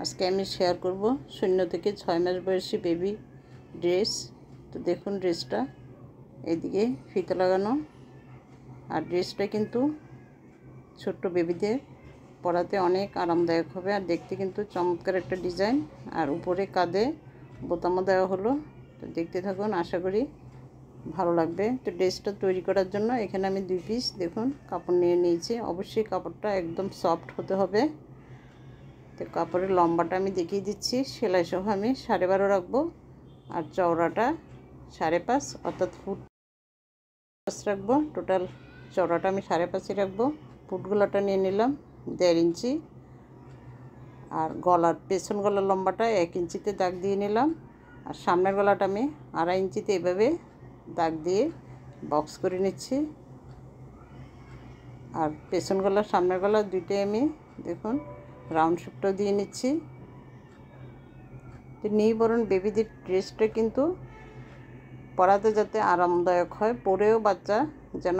আজকে আমি শেয়ার করব শূন্য থেকে ছয় মাস বয়সী বেবি ড্রেস তো দেখুন ড্রেসটা এদিকে ফিতে লাগানো আর ড্রেসটা কিন্তু ছোট্ট বেবিদের পরাতে অনেক আরামদায়ক হবে আর দেখতে কিন্তু চমৎকার একটা ডিজাইন আর উপরে কাঁধে বোতামও দেওয়া হলো তো দেখতে থাকুন আশা করি ভালো লাগবে তো ড্রেসটা তৈরি করার জন্য এখানে আমি দুই পিস দেখুন কাপড় নিয়ে নিয়েছি অবশ্যই কাপড়টা একদম সফট হতে হবে তো কাপড়ের লম্বাটা আমি দেখিয়ে দিচ্ছি সেলাই সহ আমি সাড়ে বারো রাখবো আর চওড়াটা সাড়ে পাঁচ অর্থাৎ ফুট পাঁচ রাখবো টোটাল চওড়াটা আমি সাড়ে পাঁচই রাখবো ফুটগুলোটা নিয়ে নিলাম দেড় ইঞ্চি আর গলার পেছন গলার লম্বাটা এক ইঞ্চিতে দাগ দিয়ে নিলাম আর সামনের গলাটা আমি আড়াই ইঞ্চিতে এভাবে দাগ দিয়ে বক্স করে নিচ্ছি আর পেছন গলা সামনের গলা দুইটাই আমি দেখুন রাউন্ড শেপটাও দিয়ে নিচ্ছি নিউবর্ন বেবিদের ড্রেসটা কিন্তু পরাতে যাতে আরামদায়ক হয় পরেও বাচ্চা যেন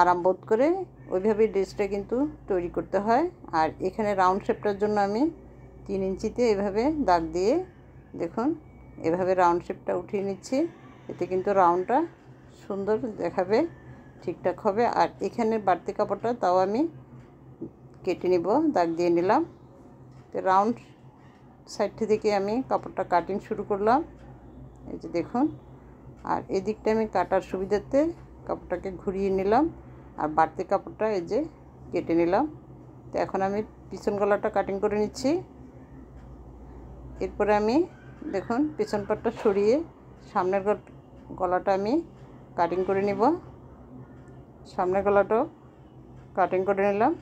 আরাম বোধ করে ওইভাবে ড্রেসটা কিন্তু তৈরি করতে হয় আর এখানে রাউন্ড শেপটার জন্য আমি তিন ইঞ্চিতে এভাবে দাগ দিয়ে দেখুন এভাবে রাউন্ড শেপটা উঠিয়ে নিচ্ছি এতে কিন্তু রাউন্ডটা সুন্দর দেখাবে ঠিকঠাক হবে আর এখানে বাড়তি কাপড়টা তাও আমি কেটে নিব দাগ দিয়ে নিলাম তো রাউন্ড সাইডটি থেকে আমি কাপড়টা কাটিং শুরু করলাম এই যে দেখুন আর এদিকটা আমি কাটার সুবিধাতে কাপড়টাকে ঘুরিয়ে নিলাম আর বাড়তি কাপড়টা এই যে কেটে নিলাম তো এখন আমি পিছন গলাটা কাটিং করে নিচ্ছি এরপরে আমি দেখুন পিছন পাটটা সরিয়ে সামনের গলাটা আমি কাটিং করে নিব সামনের গলাটাও কাটিং করে নিলাম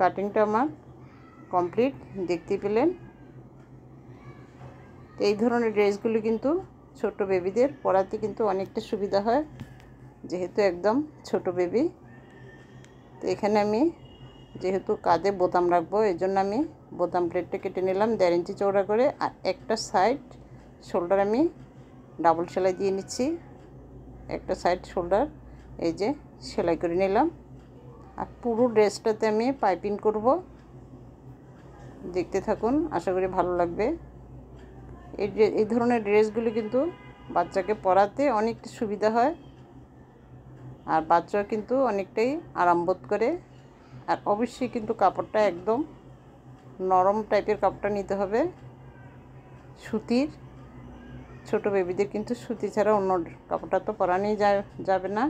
কাটিংটা আমার কমপ্লিট দেখতে পেলেন এই ধরনের ড্রেসগুলো কিন্তু ছোট বেবিদের পরাতে কিন্তু অনেকটা সুবিধা হয় যেহেতু একদম ছোট বেবি তো এখানে আমি যেহেতু কাঁধে বোতাম রাখবো এই জন্য আমি বোতাম প্লেটটা কেটে নিলাম দেড় ইঞ্চি চৌড়া করে আর একটা সাইড শোল্ডার আমি ডাবল সেলাই দিয়ে নিচ্ছি একটা সাইড শোল্ডার এই যে সেলাই করে নিলাম আর পুরো ড্রেসটাতে আমি পাইপিং করব দেখতে থাকুন আশা করি ভালো লাগবে এই এই ধরনের ড্রেসগুলি কিন্তু বাচ্চাকে পরাতে অনেকটা সুবিধা হয় আর বাচ্চা কিন্তু অনেকটাই আরাম বোধ করে আর অবশ্যই কিন্তু কাপড়টা একদম নরম টাইপের কাপড়টা নিতে হবে সুতির ছোট বেবিদের কিন্তু সুতি ছাড়া অন্য কাপড়টা তো পরানোই যাবে না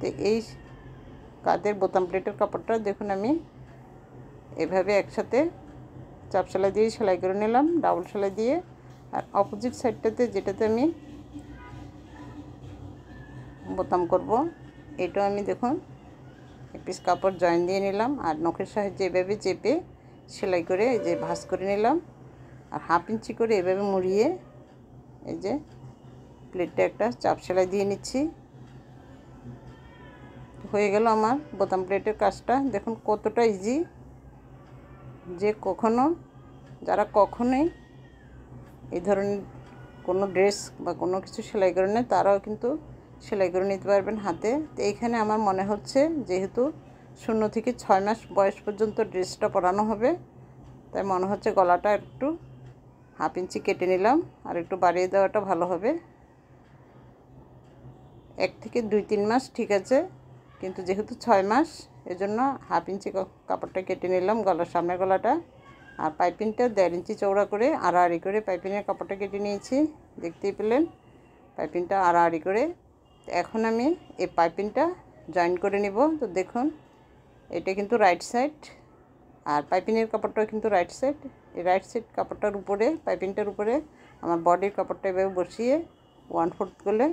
তো এই তাদের বোতাম প্লেটের কাপড়টা দেখুন আমি এভাবে একসাথে চাপ সেলাই দিয়ে সেলাই করে নিলাম ডাবল সেলাই দিয়ে আর অপোজিট সাইডটাতে যেটাতে আমি বোতাম করব এটাও আমি দেখুন এক পিস কাপড় জয়েন দিয়ে নিলাম আর নখের সাহায্যে এভাবে চেপে সেলাই করে এই যে ভাস করে নিলাম আর হাফ ইঞ্চি করে এভাবে মুড়িয়ে এই যে প্লেটটা একটা চাপ সেলাই দিয়ে নিচ্ছি হয়ে গেল আমার বোতাম প্লেটের কাজটা দেখুন কতটা ইজি যে কখনো যারা কখনোই এই ধরনের কোনো ড্রেস বা কোনো কিছু সেলাই করে নেয় তারাও কিন্তু সেলাই করে নিতে পারবেন হাতে তো এইখানে আমার মনে হচ্ছে যেহেতু শূন্য থেকে ছয় মাস বয়স পর্যন্ত ড্রেসটা পরানো হবে তাই মনে হচ্ছে গলাটা একটু হাফ ইঞ্চি কেটে নিলাম আর একটু বাড়িয়ে দেওয়াটা ভালো হবে এক থেকে দুই তিন মাস ঠিক আছে কিন্তু যেহেতু ছয় মাস এজন্য হাফ ইঞ্চি কাপড়টা কেটে নিলাম গলার সামনের গলাটা আর পাইপিংটা দেড় ইঞ্চি চৌড়া করে আড়াআড়ি করে পাইপিংয়ের কাপড়টা কেটে নিয়েছি দেখতেই পেলেন পাইপিংটা আড়াআড়ি করে এখন আমি এই পাইপিংটা জয়েন করে নিব তো দেখুন এটা কিন্তু রাইট সাইড আর পাইপিনের কাপড়টাও কিন্তু রাইট সাইড এই রাইট সাইড কাপড়টার উপরে পাইপিংটার উপরে আমার বডির কাপড়টা এভাবে বসিয়ে ওয়ান ফোর্থ করলে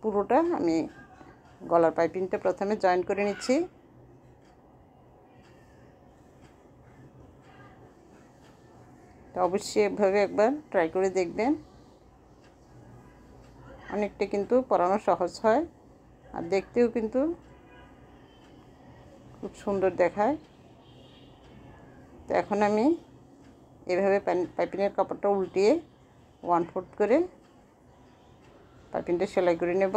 পুরোটা আমি গলার পাইপিংটা প্রথমে জয়েন করে নিচ্ছি অবশ্যই এভাবে একবার ট্রাই করে দেখবেন অনেকটা কিন্তু পরানো সহজ হয় আর দেখতেও কিন্তু খুব সুন্দর দেখায় তো এখন আমি এভাবে পাইপিনের কাপড়টা উল্টিয়ে ওয়ান ফুট করে পাইপিনটা সেলাই করে নেব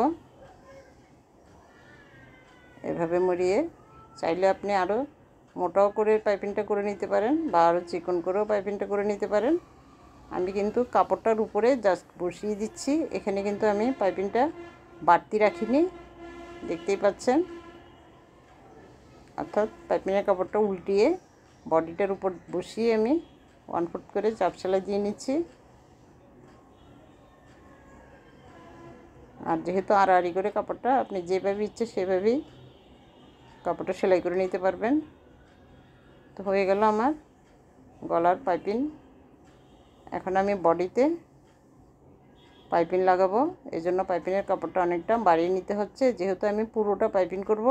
এভাবে মরিয়ে চাইলে আপনি আরও মোটাও করে পাইপিংটা করে নিতে পারেন বা আরও চিকন করেও পাইপিংটা করে নিতে পারেন আমি কিন্তু কাপড়টার উপরে জাস্ট বসিয়ে দিচ্ছি এখানে কিন্তু আমি পাইপিংটা বাড়তি রাখিনি দেখতেই পাচ্ছেন অর্থাৎ পাইপিংয়ের কাপড়টা উল্টিয়ে বডিটার উপর বসিয়ে আমি ওয়ান ফুট করে চাপ সেলাই দিয়ে নিচ্ছি আর যেহেতু আড়াআড়ি করে কাপড়টা আপনি যেভাবে ইচ্ছে সেভাবেই কাপড়টা সেলাই করে নিতে পারবেন তো হয়ে গেল আমার গলার পাইপিং এখন আমি বডিতে পাইপিং লাগাবো এই জন্য পাইপিংয়ের কাপড়টা অনেকটা বাড়িয়ে নিতে হচ্ছে যেহেতু আমি পুরোটা পাইপিং করব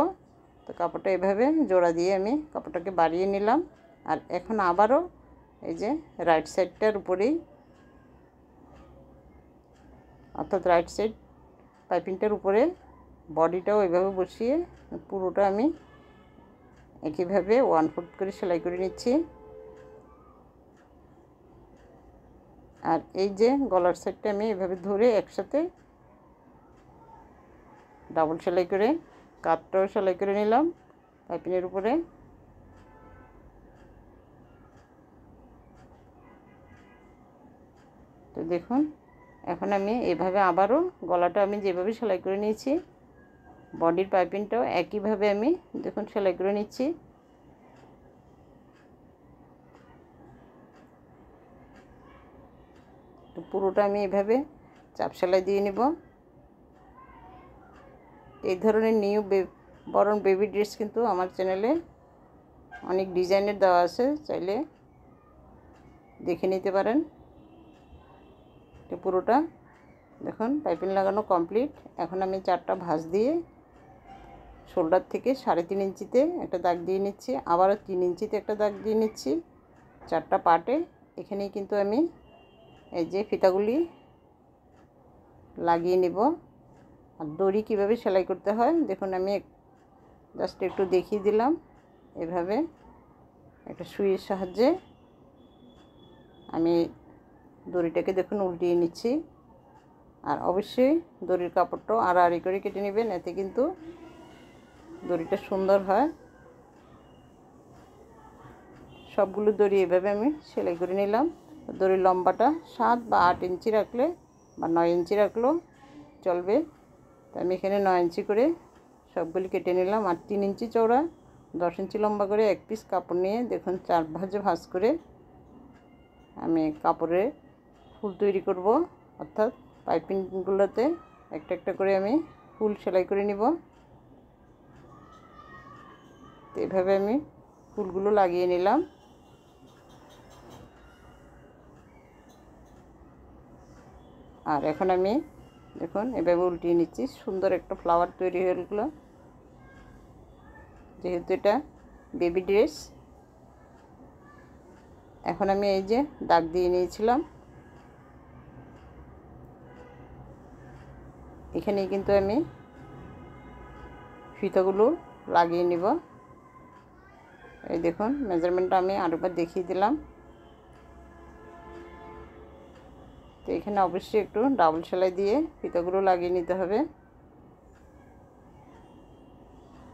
তো কাপড়টা এভাবে জোড়া দিয়ে আমি কাপড়টাকে বাড়িয়ে নিলাম আর এখন আবারও এই যে রাইট সাইডটার উপরেই অর্থাৎ রাইট সাইড পাইপিংটার উপরে বডিটাও এভাবে বসিয়ে পুরোটা আমি একইভাবে ওয়ান ফুট করে সেলাই করে নিচ্ছি আর এই যে গলার সাইডটা আমি এভাবে ধরে একসাথে ডাবল সেলাই করে কাপটাও সেলাই করে নিলাম পাইপিনের উপরে তো দেখুন এখন আমি এভাবে আবারও গলাটা আমি যেভাবে সেলাই করে নিয়েছি বডির পাইপিংটাও একইভাবে আমি দেখুন সেলাই করে নিচ্ছি পুরোটা আমি এভাবে চাপ সেলাই দিয়ে নেব এই ধরনের নিউ বরণ বেবি ড্রেস কিন্তু আমার চ্যানেলে অনেক ডিজাইনের দেওয়া আছে চাইলে দেখে নিতে পারেন পুরোটা দেখুন পাইপিং লাগানো কমপ্লিট এখন আমি চারটা ভাঁজ দিয়ে শোল্ডার থেকে সাড়ে তিন ইঞ্চিতে একটা দাগ দিয়ে নিচ্ছি আবারও তিন ইঞ্চিতে একটা দাগ দিয়ে নিচ্ছি চারটা পার্টে এখানেই কিন্তু আমি এই যে ফিতাগুলি লাগিয়ে নেব আর দড়ি কীভাবে সেলাই করতে হয় দেখুন আমি জাস্ট একটু দেখিয়ে দিলাম এভাবে একটা সুইয়ের সাহায্যে আমি দড়িটাকে দেখুন উল্টিয়ে নিচ্ছি আর অবশ্যই দড়ির কাপড়টাও আড়াআড়ি করে কেটে নেবেন এতে কিন্তু দড়িটা সুন্দর হয় সবগুলো দড়ি এভাবে আমি সেলাই করে নিলাম দড়ির লম্বাটা সাত বা আট ইঞ্চি রাখলে বা নয় ইঞ্চি রাখলেও চলবে তা আমি এখানে নয় ইঞ্চি করে সবগুলি কেটে নিলাম আর তিন ইঞ্চি চওড়া দশ ইঞ্চি লম্বা করে এক পিস কাপড় নিয়ে দেখুন চার ভাজে ভাজ করে আমি কাপড়ে ফুল তৈরি করব অর্থাৎ পাইপিংগুলোতে একটা একটা করে আমি ফুল সেলাই করে নিব এভাবে আমি ফুলগুলো লাগিয়ে নিলাম আর এখন আমি দেখুন এভাবে উল্টিয়ে নিচ্ছি সুন্দর একটা ফ্লাওয়ার তৈরি হয়ে গেল যেহেতু এটা বেবি ড্রেস এখন আমি এই যে দাগ দিয়ে নিয়েছিলাম এখানে কিন্তু আমি ফিতাগুলো লাগিয়ে নিব এই দেখুন মেজারমেন্টটা আমি আরেকবার দেখিয়ে দিলাম তো এখানে অবশ্যই একটু ডাবল সেলাই দিয়ে ফিতাগুলো লাগিয়ে নিতে হবে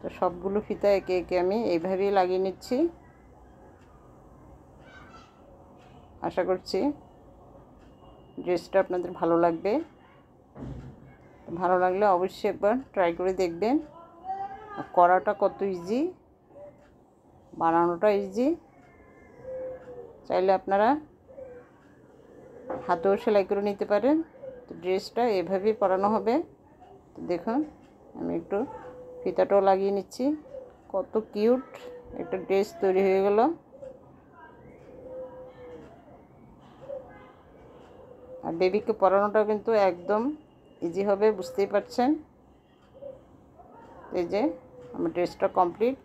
তো সবগুলো ফিতা একে একে আমি এইভাবেই লাগিয়ে নিচ্ছি আশা করছি ড্রেসটা আপনাদের ভালো লাগবে ভালো লাগলে অবশ্যই একবার ট্রাই করে দেখবেন করাটা কত ইজি বানানোটা ইজি চাইলে আপনারা হাতেও সেলাই করে নিতে পারেন তো ড্রেসটা এভাবেই পরানো হবে তো দেখুন আমি একটু ফিতাটাও লাগিয়ে নিচ্ছি কত কিউট একটা ড্রেস তৈরি হয়ে গেল আর বেবিকে পরানোটা কিন্তু একদম ইজি হবে বুঝতেই পারছেন এই যে আমার ড্রেসটা কমপ্লিট